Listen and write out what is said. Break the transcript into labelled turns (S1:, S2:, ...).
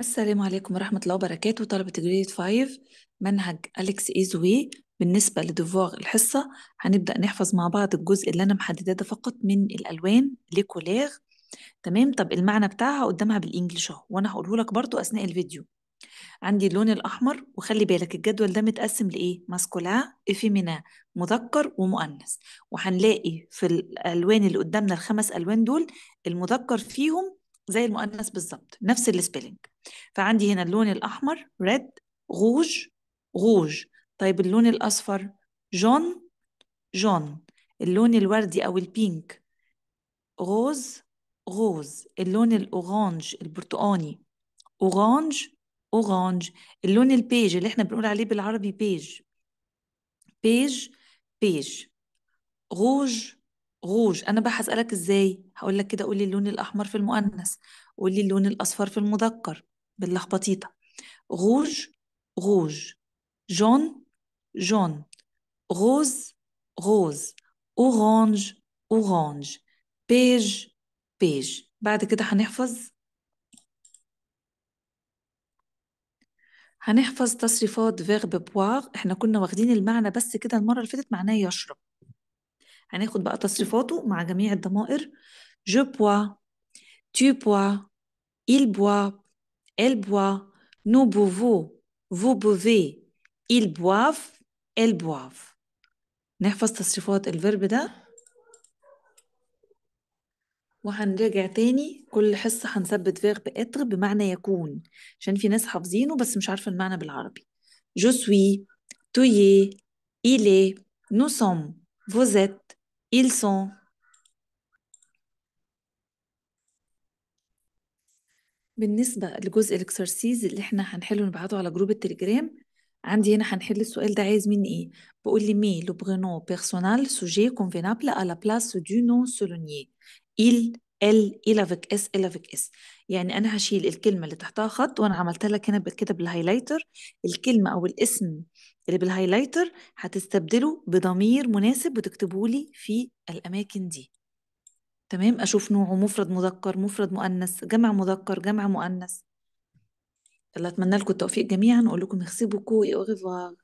S1: السلام عليكم ورحمة الله وبركاته طلبة جريد 5 منهج أليكس إيزوي بالنسبة لدفوغ الحصة هنبدأ نحفظ مع بعض الجزء اللي أنا محدداه ده فقط من الألوان ليكولير تمام طب المعنى بتاعها قدامها بالإنجلش أهو وأنا هقوله لك برضو أثناء الفيديو عندي اللون الأحمر وخلي بالك الجدول ده متقسم لإيه ماسكولا إفيمينا مذكر ومؤنث وهنلاقي في الألوان اللي قدامنا الخمس ألوان دول المذكر فيهم زي المؤنث بالظبط نفس السبيلنج فعندي هنا اللون الأحمر ريد غوج غوج طيب اللون الأصفر جون جون اللون الوردي أو البينك غوز غوز اللون الأورانج البرتقاني أورانج أورانج اللون البيج اللي احنا بنقول عليه بالعربي بيج بيج بيج غوج غوج انا بقى هسألك ازاي هقول لك كده قولي اللون الاحمر في المؤنث قولي اللون الاصفر في المذكر باللخبطيطه غوج غوج جون جون غوز غوز اورانج اورانج بيج بيج بعد كده هنحفظ هنحفظ تصريفات فيرب بوار احنا كنا واخدين المعنى بس كده المرة اللي فاتت معناه يشرب هناخد بقى تصريفاته مع جميع الضمائر جو بوا tu bois il boit elle boit nous buvons vous buvez ils boivent elles boivent نحفظ تصريفات الفيرب ده وهنرجع تاني كل حصة هنثبت فيرب اتر بمعنى يكون عشان في ناس حافظينه بس مش عارفة المعنى بالعربي جو سوي tu es il est nous sommes vous êtes Ils sont. بالنسبة لجزء الاكسرسيز اللي احنا هنحله نبعته على جروب التليجرام عندي هنا هنحل السؤال ده عايز مني ايه بقول لي مي لو برونو بيرسونال سوجي كونفينابل على بلاس دو نون سولونيي إل ال فيك اس فيك اس يعني أنا هشيل الكلمة اللي تحتها خط وأنا عملت لك هنا كده بالهايلايتر الكلمة أو الاسم اللي بالهايلايتر هتستبدله بضمير مناسب وتكتبه لي في الأماكن دي تمام أشوف نوعه مفرد مذكر مفرد مؤنث جمع مذكر جمع مؤنث الله أتمنى لكم التوفيق جميعا اقول لكم اغسبوا كو